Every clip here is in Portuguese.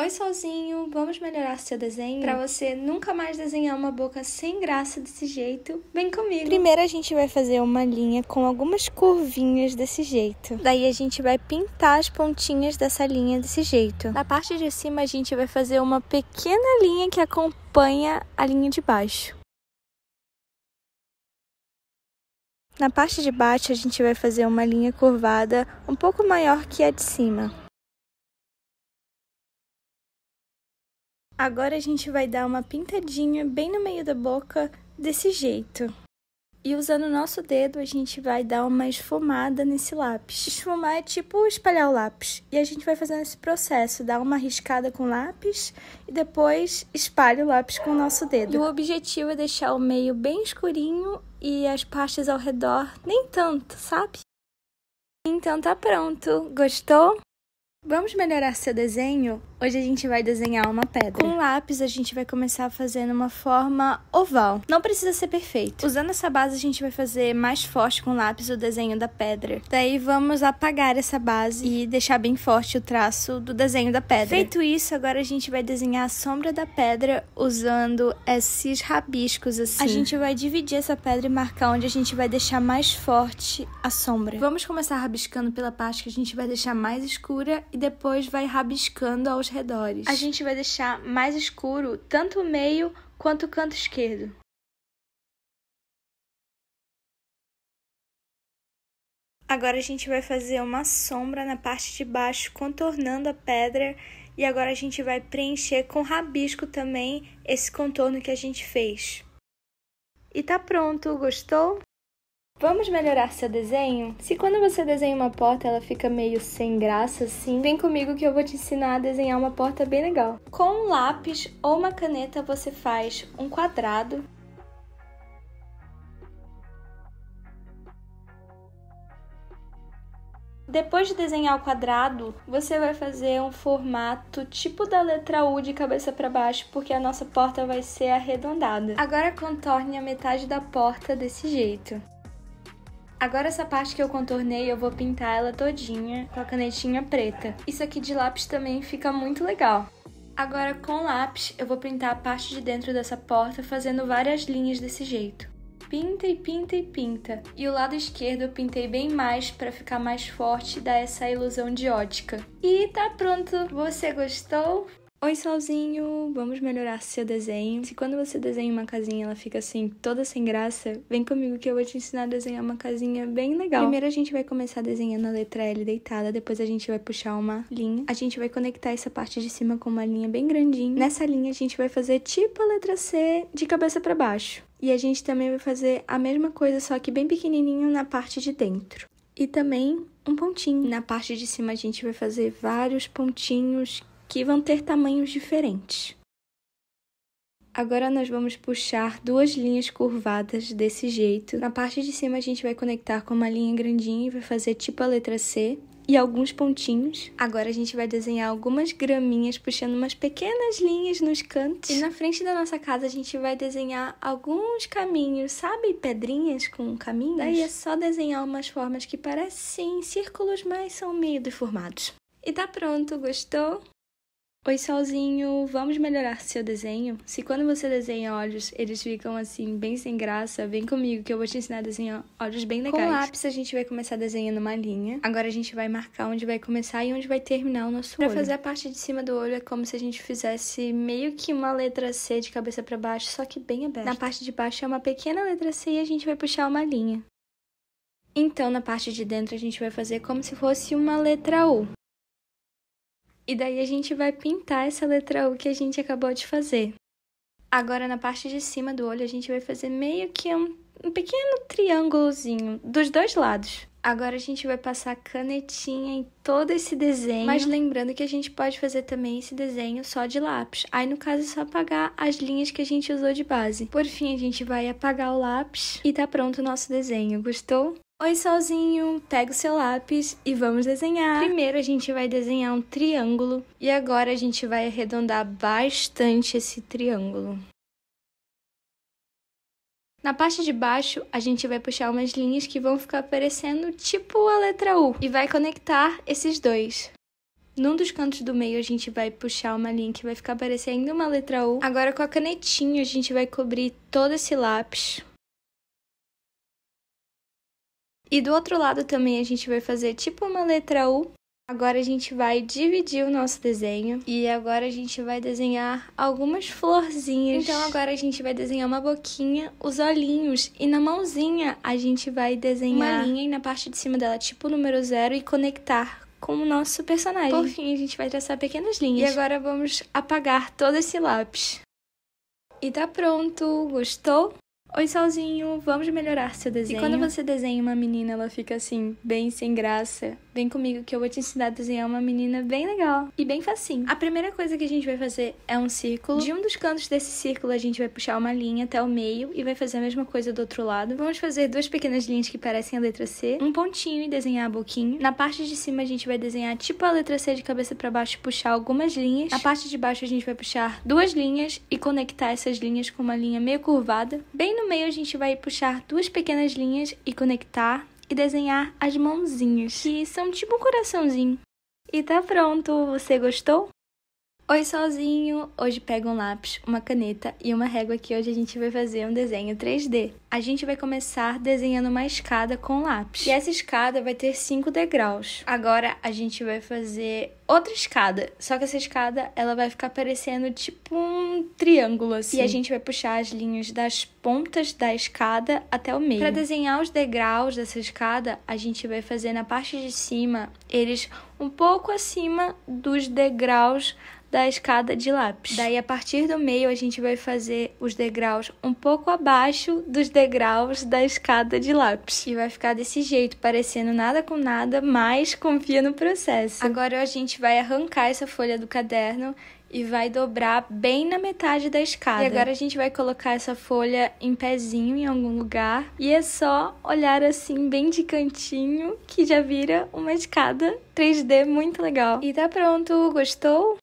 Oi, solzinho, vamos melhorar seu desenho para você nunca mais desenhar uma boca sem graça desse jeito. Vem comigo. Primeiro a gente vai fazer uma linha com algumas curvinhas desse jeito. Daí a gente vai pintar as pontinhas dessa linha desse jeito. Na parte de cima a gente vai fazer uma pequena linha que acompanha a linha de baixo. Na parte de baixo a gente vai fazer uma linha curvada um pouco maior que a de cima. Agora a gente vai dar uma pintadinha bem no meio da boca, desse jeito. E usando o nosso dedo, a gente vai dar uma esfumada nesse lápis. Esfumar é tipo espalhar o lápis. E a gente vai fazendo esse processo, dar uma riscada com o lápis e depois espalha o lápis com o nosso dedo. E o objetivo é deixar o meio bem escurinho e as partes ao redor nem tanto, sabe? Então tá pronto. Gostou? Vamos melhorar seu desenho? Hoje a gente vai desenhar uma pedra. Com lápis a gente vai começar fazendo uma forma oval. Não precisa ser perfeito. Usando essa base a gente vai fazer mais forte com lápis o desenho da pedra. Daí vamos apagar essa base e deixar bem forte o traço do desenho da pedra. Feito isso, agora a gente vai desenhar a sombra da pedra usando esses rabiscos assim. A gente vai dividir essa pedra e marcar onde a gente vai deixar mais forte a sombra. Vamos começar rabiscando pela parte que a gente vai deixar mais escura e depois vai rabiscando aos redores. A gente vai deixar mais escuro tanto o meio quanto o canto esquerdo. Agora a gente vai fazer uma sombra na parte de baixo, contornando a pedra. E agora a gente vai preencher com rabisco também esse contorno que a gente fez. E tá pronto, gostou? Vamos melhorar seu desenho? Se quando você desenha uma porta ela fica meio sem graça assim, vem comigo que eu vou te ensinar a desenhar uma porta bem legal. Com um lápis ou uma caneta você faz um quadrado. Depois de desenhar o quadrado, você vai fazer um formato tipo da letra U de cabeça para baixo, porque a nossa porta vai ser arredondada. Agora contorne a metade da porta desse jeito. Agora essa parte que eu contornei, eu vou pintar ela todinha com a canetinha preta. Isso aqui de lápis também fica muito legal. Agora com lápis, eu vou pintar a parte de dentro dessa porta fazendo várias linhas desse jeito. Pinta e pinta e pinta. E o lado esquerdo eu pintei bem mais para ficar mais forte e dar essa ilusão de ótica. E tá pronto! Você gostou? Oi, solzinho! Vamos melhorar seu desenho. Se quando você desenha uma casinha ela fica assim, toda sem graça, vem comigo que eu vou te ensinar a desenhar uma casinha bem legal. Primeiro a gente vai começar desenhando a letra L deitada, depois a gente vai puxar uma linha. A gente vai conectar essa parte de cima com uma linha bem grandinha. Nessa linha a gente vai fazer tipo a letra C de cabeça para baixo. E a gente também vai fazer a mesma coisa, só que bem pequenininho na parte de dentro. E também um pontinho. Na parte de cima a gente vai fazer vários pontinhos que vão ter tamanhos diferentes. Agora nós vamos puxar duas linhas curvadas desse jeito. Na parte de cima a gente vai conectar com uma linha grandinha e vai fazer tipo a letra C e alguns pontinhos. Agora a gente vai desenhar algumas graminhas puxando umas pequenas linhas nos cantos. E na frente da nossa casa a gente vai desenhar alguns caminhos, sabe? Pedrinhas com caminhos. Daí é só desenhar umas formas que parecem círculos, mas são meio deformados. E tá pronto, gostou? Oi, solzinho, vamos melhorar seu desenho? Se quando você desenha olhos, eles ficam assim, bem sem graça, vem comigo que eu vou te ensinar a desenhar olhos bem legais. Com o lápis, a gente vai começar desenhando uma linha. Agora a gente vai marcar onde vai começar e onde vai terminar o nosso pra olho. Pra fazer a parte de cima do olho, é como se a gente fizesse meio que uma letra C de cabeça para baixo, só que bem aberta. Na parte de baixo é uma pequena letra C e a gente vai puxar uma linha. Então, na parte de dentro, a gente vai fazer como se fosse uma letra U. E daí a gente vai pintar essa letra U que a gente acabou de fazer. Agora, na parte de cima do olho, a gente vai fazer meio que um, um pequeno triângulozinho dos dois lados. Agora a gente vai passar canetinha em todo esse desenho. Mas lembrando que a gente pode fazer também esse desenho só de lápis. Aí, no caso, é só apagar as linhas que a gente usou de base. Por fim, a gente vai apagar o lápis e tá pronto o nosso desenho. Gostou? Oi, sozinho, pega o seu lápis e vamos desenhar. Primeiro a gente vai desenhar um triângulo e agora a gente vai arredondar bastante esse triângulo. Na parte de baixo, a gente vai puxar umas linhas que vão ficar parecendo tipo a letra U e vai conectar esses dois. Num dos cantos do meio, a gente vai puxar uma linha que vai ficar parecendo uma letra U. Agora, com a canetinha, a gente vai cobrir todo esse lápis. E do outro lado também a gente vai fazer tipo uma letra U. Agora a gente vai dividir o nosso desenho e agora a gente vai desenhar algumas florzinhas. Então agora a gente vai desenhar uma boquinha, os olhinhos e na mãozinha a gente vai desenhar uma linha e na parte de cima dela tipo o número zero e conectar com o nosso personagem. Por fim, a gente vai traçar pequenas linhas. E agora vamos apagar todo esse lápis. E tá pronto! Gostou? Oi, solzinho, vamos melhorar seu desenho. E quando você desenha uma menina, ela fica assim, bem sem graça, Vem comigo que eu vou te ensinar a desenhar uma menina bem legal e bem facinho. A primeira coisa que a gente vai fazer é um círculo. De um dos cantos desse círculo, a gente vai puxar uma linha até o meio e vai fazer a mesma coisa do outro lado. Vamos fazer duas pequenas linhas que parecem a letra C, um pontinho e desenhar a boquinha. Na parte de cima, a gente vai desenhar tipo a letra C de cabeça para baixo e puxar algumas linhas. Na parte de baixo, a gente vai puxar duas linhas e conectar essas linhas com uma linha meio curvada. Bem no meio, a gente vai puxar duas pequenas linhas e conectar e desenhar as mãozinhas, que são tipo um coraçãozinho. E tá pronto! Você gostou? Oi, sozinho! Hoje pega um lápis, uma caneta e uma régua que hoje a gente vai fazer um desenho 3D. A gente vai começar desenhando uma escada com lápis. E essa escada vai ter 5 degraus. Agora a gente vai fazer outra escada, só que essa escada ela vai ficar parecendo tipo um triângulo assim. E a gente vai puxar as linhas das pontas da escada até o meio. Para desenhar os degraus dessa escada, a gente vai fazer na parte de cima eles um pouco acima dos degraus da escada de lápis. Daí, a partir do meio, a gente vai fazer os degraus um pouco abaixo dos degraus da escada de lápis. E vai ficar desse jeito, parecendo nada com nada, mas confia no processo. Agora, a gente vai arrancar essa folha do caderno e vai dobrar bem na metade da escada. E agora a gente vai colocar essa folha em pezinho em algum lugar e é só olhar assim bem de cantinho que já vira uma escada 3D muito legal. E tá pronto, gostou?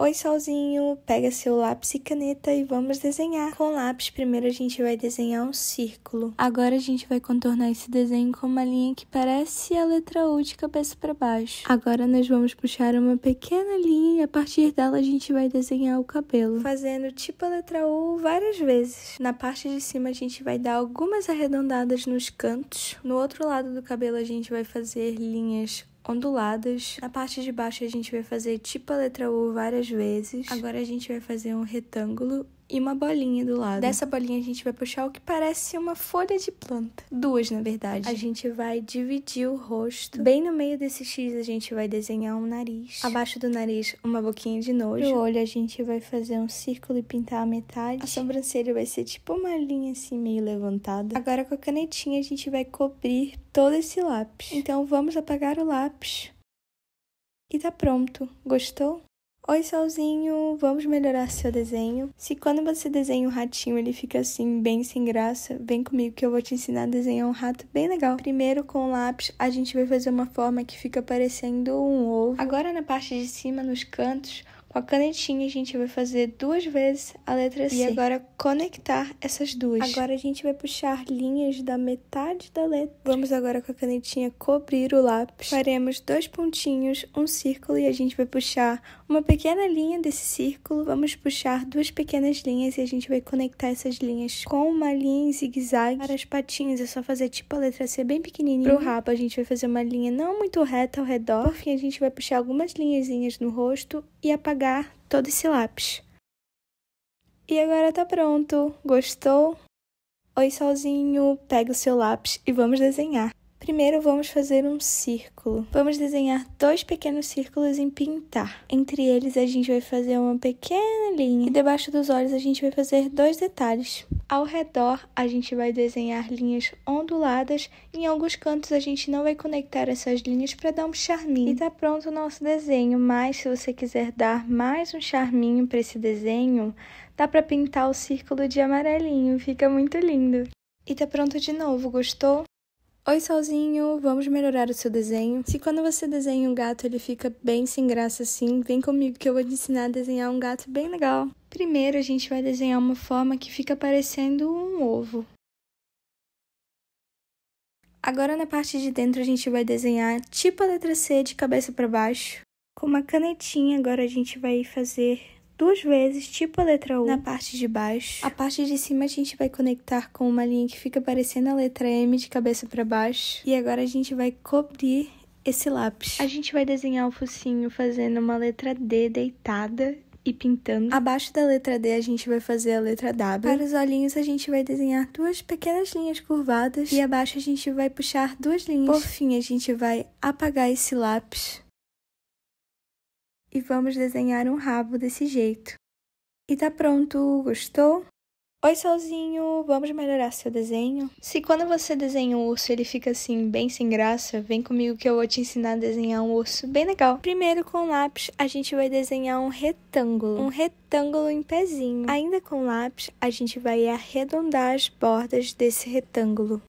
Oi, solzinho! Pega seu lápis e caneta e vamos desenhar. Com lápis, primeiro a gente vai desenhar um círculo. Agora a gente vai contornar esse desenho com uma linha que parece a letra U de cabeça para baixo. Agora nós vamos puxar uma pequena linha e a partir dela a gente vai desenhar o cabelo. Fazendo tipo a letra U várias vezes. Na parte de cima a gente vai dar algumas arredondadas nos cantos. No outro lado do cabelo a gente vai fazer linhas onduladas. Na parte de baixo a gente vai fazer tipo a letra U várias vezes. Agora a gente vai fazer um retângulo e uma bolinha do lado. Dessa bolinha a gente vai puxar o que parece uma folha de planta. Duas, na verdade. A gente vai dividir o rosto. Bem no meio desse X a gente vai desenhar um nariz. Abaixo do nariz, uma boquinha de nojo. No olho a gente vai fazer um círculo e pintar a metade. A sobrancelha vai ser tipo uma linha assim meio levantada. Agora com a canetinha a gente vai cobrir todo esse lápis. Então vamos apagar o lápis. E tá pronto. Gostou? Oi, solzinho, vamos melhorar seu desenho? Se quando você desenha um ratinho ele fica assim, bem sem graça, vem comigo que eu vou te ensinar a desenhar um rato bem legal. Primeiro, com o lápis, a gente vai fazer uma forma que fica parecendo um ovo. Agora, na parte de cima, nos cantos, com a canetinha, a gente vai fazer duas vezes a letra C. E agora, conectar essas duas. Agora, a gente vai puxar linhas da metade da letra. Vamos agora, com a canetinha, cobrir o lápis. Faremos dois pontinhos, um círculo, e a gente vai puxar uma pequena linha desse círculo. Vamos puxar duas pequenas linhas e a gente vai conectar essas linhas com uma linha em zigue-zague. Para as patinhas, é só fazer tipo a letra C bem pequenininha. Para o rabo, a gente vai fazer uma linha não muito reta ao redor. Por fim, a gente vai puxar algumas linhazinhas no rosto e apagar todo esse lápis. E agora tá pronto! Gostou? Oi, solzinho, pega o seu lápis e vamos desenhar. Primeiro vamos fazer um círculo. Vamos desenhar dois pequenos círculos em pintar. Entre eles a gente vai fazer uma pequena linha e debaixo dos olhos a gente vai fazer dois detalhes. Ao redor a gente vai desenhar linhas onduladas. Em alguns cantos a gente não vai conectar essas linhas para dar um charminho. E tá pronto o nosso desenho, mas se você quiser dar mais um charminho para esse desenho, dá para pintar o círculo de amarelinho, fica muito lindo. E tá pronto de novo, gostou? Oi, solzinho, vamos melhorar o seu desenho. Se quando você desenha um gato ele fica bem sem graça assim, vem comigo que eu vou te ensinar a desenhar um gato bem legal. Primeiro a gente vai desenhar uma forma que fica parecendo um ovo. Agora na parte de dentro a gente vai desenhar tipo a letra C de cabeça para baixo. Com uma canetinha agora a gente vai fazer duas vezes, tipo a letra U, na parte de baixo. A parte de cima a gente vai conectar com uma linha que fica parecendo a letra M de cabeça para baixo. E agora a gente vai cobrir esse lápis. A gente vai desenhar o focinho fazendo uma letra D deitada e pintando. Abaixo da letra D a gente vai fazer a letra W. Para os olhinhos a gente vai desenhar duas pequenas linhas curvadas e abaixo a gente vai puxar duas linhas. Por fim, a gente vai apagar esse lápis e vamos desenhar um rabo desse jeito. E tá pronto, gostou? Oi, Solzinho, vamos melhorar seu desenho? Se quando você desenha um urso ele fica assim, bem sem graça, vem comigo que eu vou te ensinar a desenhar um urso bem legal. Primeiro, com lápis, a gente vai desenhar um retângulo. Um retângulo em pezinho. Ainda com lápis, a gente vai arredondar as bordas desse retângulo.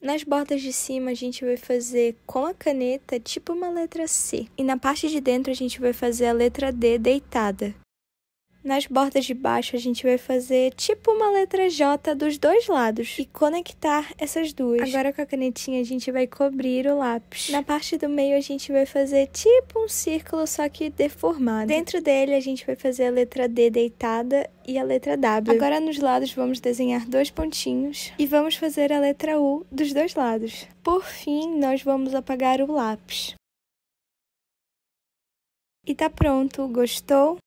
Nas bordas de cima a gente vai fazer com a caneta tipo uma letra C. E na parte de dentro a gente vai fazer a letra D deitada. Nas bordas de baixo, a gente vai fazer tipo uma letra J dos dois lados e conectar essas duas. Agora, com a canetinha, a gente vai cobrir o lápis. Na parte do meio, a gente vai fazer tipo um círculo, só que deformado. Dentro dele, a gente vai fazer a letra D deitada e a letra W. Agora, nos lados, vamos desenhar dois pontinhos e vamos fazer a letra U dos dois lados. Por fim, nós vamos apagar o lápis. E tá pronto, gostou?